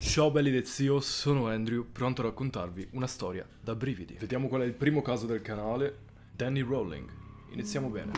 Ciao belli del zio, sono Andrew, pronto a raccontarvi una storia da brividi. Vediamo qual è il primo caso del canale, Danny Rowling. Iniziamo bene.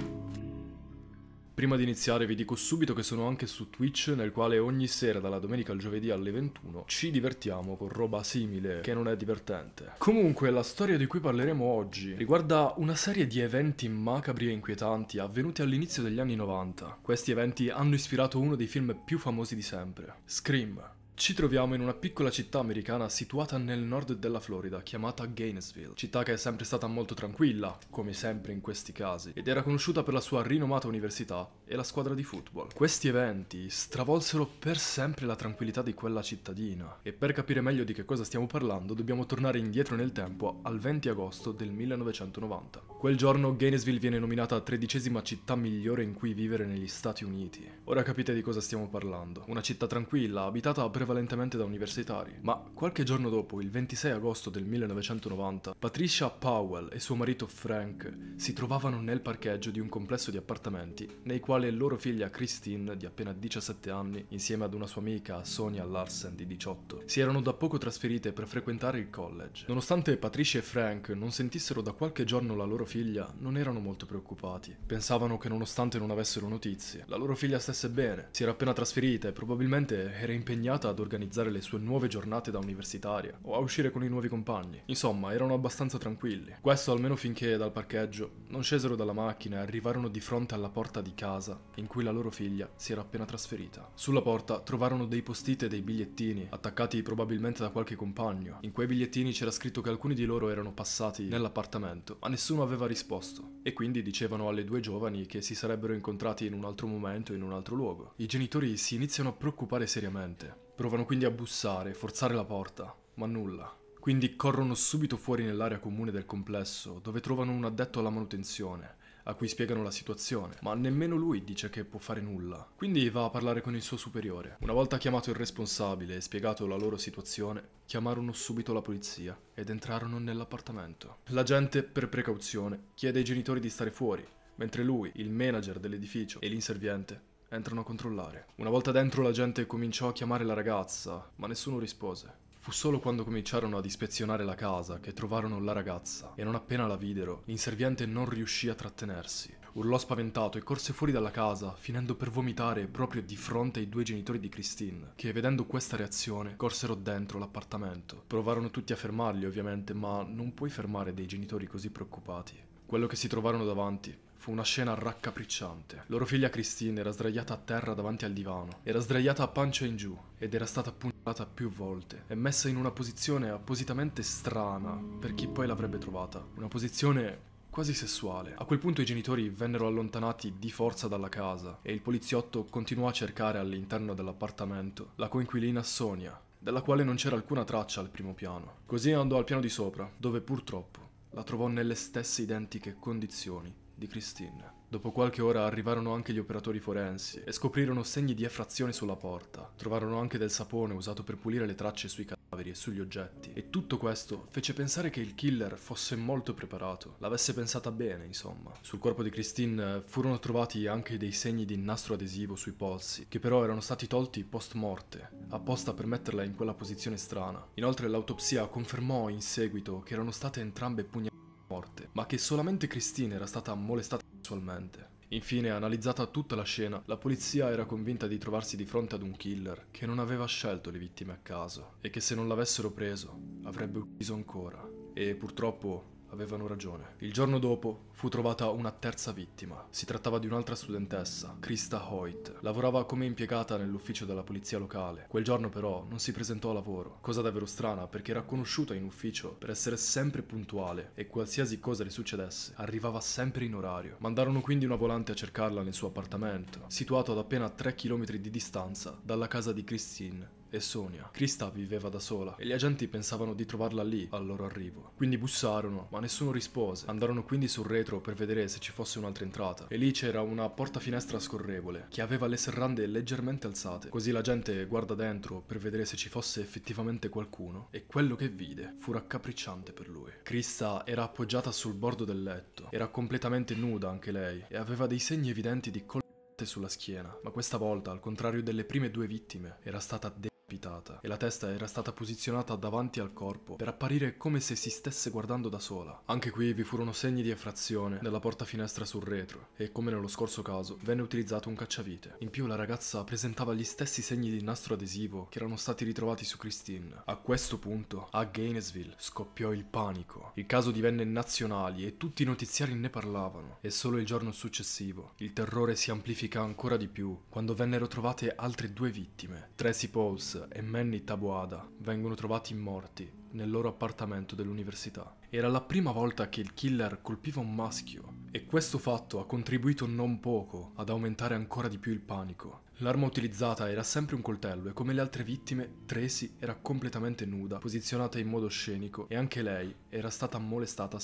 Prima di iniziare vi dico subito che sono anche su Twitch, nel quale ogni sera, dalla domenica al giovedì alle 21, ci divertiamo con roba simile, che non è divertente. Comunque, la storia di cui parleremo oggi riguarda una serie di eventi macabri e inquietanti avvenuti all'inizio degli anni 90. Questi eventi hanno ispirato uno dei film più famosi di sempre, Scream ci troviamo in una piccola città americana situata nel nord della Florida, chiamata Gainesville, città che è sempre stata molto tranquilla, come sempre in questi casi, ed era conosciuta per la sua rinomata università e la squadra di football. Questi eventi stravolsero per sempre la tranquillità di quella cittadina, e per capire meglio di che cosa stiamo parlando dobbiamo tornare indietro nel tempo al 20 agosto del 1990. Quel giorno Gainesville viene nominata tredicesima città migliore in cui vivere negli Stati Uniti. Ora capite di cosa stiamo parlando, una città tranquilla, abitata a prevalenza prevalentemente da universitari, ma qualche giorno dopo, il 26 agosto del 1990, Patricia Powell e suo marito Frank si trovavano nel parcheggio di un complesso di appartamenti nei quali loro figlia Christine, di appena 17 anni, insieme ad una sua amica Sonia Larsen di 18, si erano da poco trasferite per frequentare il college. Nonostante Patricia e Frank non sentissero da qualche giorno la loro figlia, non erano molto preoccupati. Pensavano che nonostante non avessero notizie, la loro figlia stesse bene, si era appena trasferita e probabilmente era impegnata ad organizzare le sue nuove giornate da universitaria o a uscire con i nuovi compagni. Insomma, erano abbastanza tranquilli. Questo almeno finché dal parcheggio non scesero dalla macchina e arrivarono di fronte alla porta di casa in cui la loro figlia si era appena trasferita. Sulla porta trovarono dei postite e dei bigliettini attaccati probabilmente da qualche compagno. In quei bigliettini c'era scritto che alcuni di loro erano passati nell'appartamento, ma nessuno aveva risposto e quindi dicevano alle due giovani che si sarebbero incontrati in un altro momento in un altro luogo. I genitori si iniziano a preoccupare seriamente Provano quindi a bussare, forzare la porta, ma nulla. Quindi corrono subito fuori nell'area comune del complesso, dove trovano un addetto alla manutenzione, a cui spiegano la situazione, ma nemmeno lui dice che può fare nulla. Quindi va a parlare con il suo superiore. Una volta chiamato il responsabile e spiegato la loro situazione, chiamarono subito la polizia ed entrarono nell'appartamento. La gente, per precauzione, chiede ai genitori di stare fuori, mentre lui, il manager dell'edificio e l'inserviente entrano a controllare. Una volta dentro la gente cominciò a chiamare la ragazza, ma nessuno rispose. Fu solo quando cominciarono ad ispezionare la casa che trovarono la ragazza e non appena la videro, l'inserviente non riuscì a trattenersi. Urlò spaventato e corse fuori dalla casa, finendo per vomitare proprio di fronte ai due genitori di Christine, che vedendo questa reazione corsero dentro l'appartamento. Provarono tutti a fermarli ovviamente, ma non puoi fermare dei genitori così preoccupati. Quello che si trovarono davanti Fu una scena raccapricciante. Loro figlia Christine era sdraiata a terra davanti al divano, era sdraiata a pancia in giù ed era stata puntata più volte e messa in una posizione appositamente strana per chi poi l'avrebbe trovata. Una posizione quasi sessuale. A quel punto i genitori vennero allontanati di forza dalla casa e il poliziotto continuò a cercare all'interno dell'appartamento la coinquilina Sonia, della quale non c'era alcuna traccia al primo piano. Così andò al piano di sopra, dove purtroppo la trovò nelle stesse identiche condizioni di Christine. Dopo qualche ora arrivarono anche gli operatori forensi e scoprirono segni di effrazione sulla porta. Trovarono anche del sapone usato per pulire le tracce sui cadaveri e sugli oggetti. E tutto questo fece pensare che il killer fosse molto preparato, l'avesse pensata bene, insomma. Sul corpo di Christine furono trovati anche dei segni di nastro adesivo sui polsi, che però erano stati tolti post morte, apposta per metterla in quella posizione strana. Inoltre l'autopsia confermò in seguito che erano state entrambe pugnalate morte, ma che solamente Christine era stata molestata sessualmente. Infine, analizzata tutta la scena, la polizia era convinta di trovarsi di fronte ad un killer che non aveva scelto le vittime a caso e che se non l'avessero preso avrebbe ucciso ancora. E purtroppo avevano ragione. Il giorno dopo fu trovata una terza vittima. Si trattava di un'altra studentessa, Krista Hoyt. Lavorava come impiegata nell'ufficio della polizia locale. Quel giorno però non si presentò a lavoro, cosa davvero strana perché era conosciuta in ufficio per essere sempre puntuale e qualsiasi cosa le succedesse arrivava sempre in orario. Mandarono quindi una volante a cercarla nel suo appartamento, situato ad appena 3 km di distanza dalla casa di Christine e Sonia. Krista viveva da sola e gli agenti pensavano di trovarla lì al loro arrivo. Quindi bussarono, ma nessuno rispose. Andarono quindi sul retro per vedere se ci fosse un'altra entrata e lì c'era una porta finestra scorrevole che aveva le serrande leggermente alzate. Così la gente guarda dentro per vedere se ci fosse effettivamente qualcuno e quello che vide fu raccapricciante per lui. Krista era appoggiata sul bordo del letto, era completamente nuda anche lei e aveva dei segni evidenti di colpo sulla schiena, ma questa volta, al contrario delle prime due vittime, era stata de- appitata e la testa era stata posizionata davanti al corpo per apparire come se si stesse guardando da sola. Anche qui vi furono segni di effrazione della porta finestra sul retro e come nello scorso caso venne utilizzato un cacciavite. In più la ragazza presentava gli stessi segni di nastro adesivo che erano stati ritrovati su Christine. A questo punto a Gainesville scoppiò il panico. Il caso divenne nazionale e tutti i notiziari ne parlavano e solo il giorno successivo il terrore si amplifica ancora di più quando vennero trovate altre due vittime, Tracy Pauls e Manny Taboada vengono trovati morti nel loro appartamento dell'università. Era la prima volta che il killer colpiva un maschio e questo fatto ha contribuito non poco ad aumentare ancora di più il panico. L'arma utilizzata era sempre un coltello e come le altre vittime, Tracy era completamente nuda, posizionata in modo scenico e anche lei era stata molestata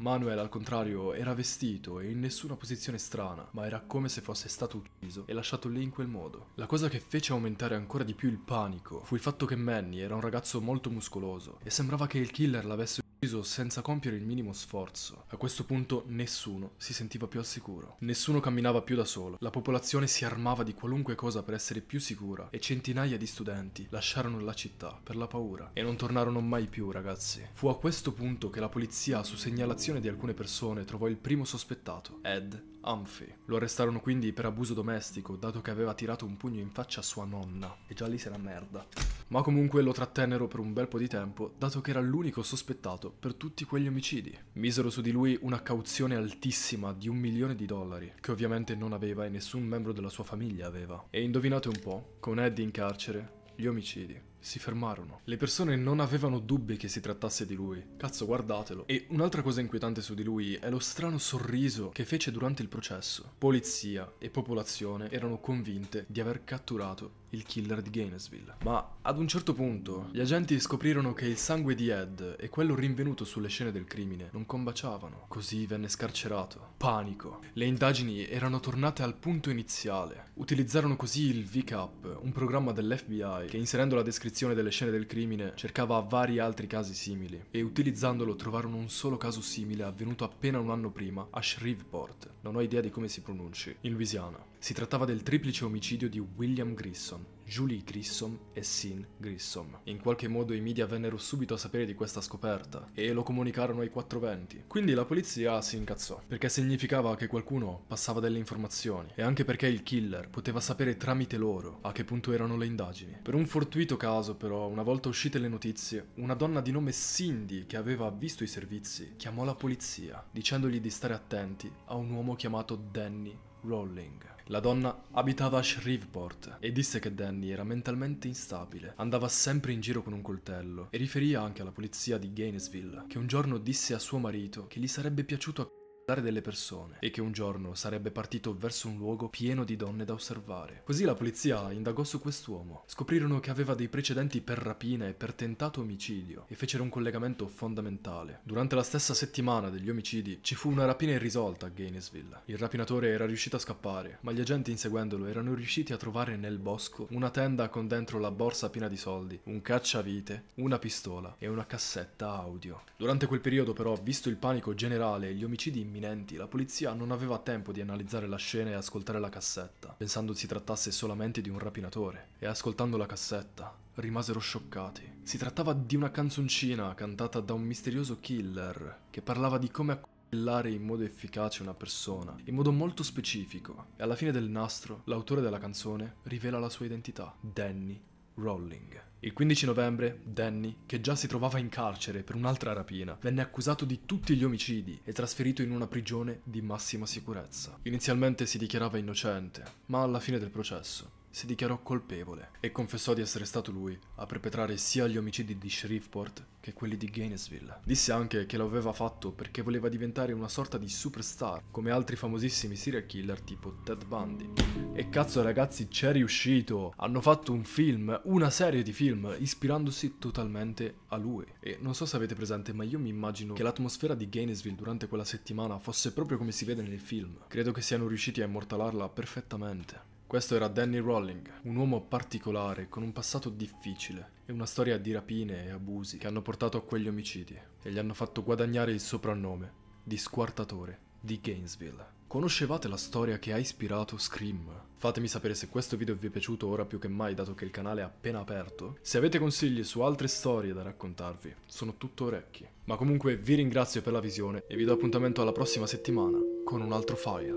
Manuel al contrario era vestito e in nessuna posizione strana, ma era come se fosse stato ucciso e lasciato lì in quel modo. La cosa che fece aumentare ancora di più il panico fu il fatto che Manny era un ragazzo molto muscoloso e sembrava che il killer l'avesse ucciso senza compiere il minimo sforzo. A questo punto nessuno si sentiva più al sicuro. Nessuno camminava più da solo. La popolazione si armava di qualunque cosa per essere più sicura e centinaia di studenti lasciarono la città per la paura e non tornarono mai più, ragazzi. Fu a questo punto che la polizia, su segnalazione di alcune persone, trovò il primo sospettato, Ed Humphrey. Lo arrestarono quindi per abuso domestico, dato che aveva tirato un pugno in faccia a sua nonna. E già lì se la merda. Ma comunque lo trattennero per un bel po' di tempo, dato che era l'unico sospettato per tutti quegli omicidi. Misero su di lui una cauzione altissima di un milione di dollari, che ovviamente non aveva e nessun membro della sua famiglia aveva. E indovinate un po', con Eddie in carcere, gli omicidi. Si fermarono. Le persone non avevano dubbi che si trattasse di lui. Cazzo, guardatelo. E un'altra cosa inquietante su di lui è lo strano sorriso che fece durante il processo. Polizia e popolazione erano convinte di aver catturato il killer di Gainesville. Ma ad un certo punto gli agenti scoprirono che il sangue di Ed e quello rinvenuto sulle scene del crimine non combaciavano. Così venne scarcerato. Panico. Le indagini erano tornate al punto iniziale. Utilizzarono così il VCAP, un programma dell'FBI che inserendo la descrizione descrizione delle scene del crimine cercava vari altri casi simili e utilizzandolo trovarono un solo caso simile avvenuto appena un anno prima a Shreveport, non ho idea di come si pronunci, in Louisiana. Si trattava del triplice omicidio di William Grissom, Julie Grissom e Sin Grissom. In qualche modo i media vennero subito a sapere di questa scoperta e lo comunicarono ai 420. Quindi la polizia si incazzò, perché significava che qualcuno passava delle informazioni e anche perché il killer poteva sapere tramite loro a che punto erano le indagini. Per un fortuito caso però, una volta uscite le notizie, una donna di nome Cindy che aveva visto i servizi chiamò la polizia dicendogli di stare attenti a un uomo chiamato Danny Rowling. La donna abitava a Shreveport e disse che Danny era mentalmente instabile, andava sempre in giro con un coltello e riferì anche alla polizia di Gainesville che un giorno disse a suo marito che gli sarebbe piaciuto delle persone e che un giorno sarebbe partito verso un luogo pieno di donne da osservare. Così la polizia indagò su quest'uomo. Scoprirono che aveva dei precedenti per rapina e per tentato omicidio e fecero un collegamento fondamentale. Durante la stessa settimana degli omicidi ci fu una rapina irrisolta a Gainesville. Il rapinatore era riuscito a scappare, ma gli agenti inseguendolo erano riusciti a trovare nel bosco una tenda con dentro la borsa piena di soldi, un cacciavite, una pistola e una cassetta audio. Durante quel periodo però, visto il panico generale e gli omicidi in imminenti, la polizia non aveva tempo di analizzare la scena e ascoltare la cassetta, pensando si trattasse solamente di un rapinatore. E ascoltando la cassetta, rimasero scioccati. Si trattava di una canzoncina cantata da un misterioso killer che parlava di come accolare in modo efficace una persona, in modo molto specifico. E alla fine del nastro, l'autore della canzone rivela la sua identità, Danny Rolling. Il 15 novembre, Danny, che già si trovava in carcere per un'altra rapina, venne accusato di tutti gli omicidi e trasferito in una prigione di massima sicurezza. Inizialmente si dichiarava innocente, ma alla fine del processo si dichiarò colpevole e confessò di essere stato lui a perpetrare sia gli omicidi di Shreveport che quelli di Gainesville. Disse anche che lo aveva fatto perché voleva diventare una sorta di superstar, come altri famosissimi serial killer tipo Ted Bundy. E cazzo ragazzi, c'è riuscito! Hanno fatto un film, una serie di film, ispirandosi totalmente a lui. E non so se avete presente, ma io mi immagino che l'atmosfera di Gainesville durante quella settimana fosse proprio come si vede nel film. Credo che siano riusciti a immortalarla perfettamente. Questo era Danny Rowling, un uomo particolare con un passato difficile e una storia di rapine e abusi che hanno portato a quegli omicidi e gli hanno fatto guadagnare il soprannome di squartatore di Gainesville. Conoscevate la storia che ha ispirato Scream? Fatemi sapere se questo video vi è piaciuto ora più che mai dato che il canale è appena aperto. Se avete consigli su altre storie da raccontarvi, sono tutto orecchi. Ma comunque vi ringrazio per la visione e vi do appuntamento alla prossima settimana con un altro file.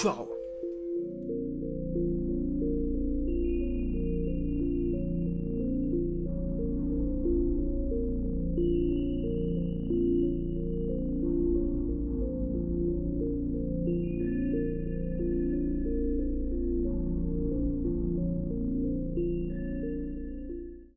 Ciao!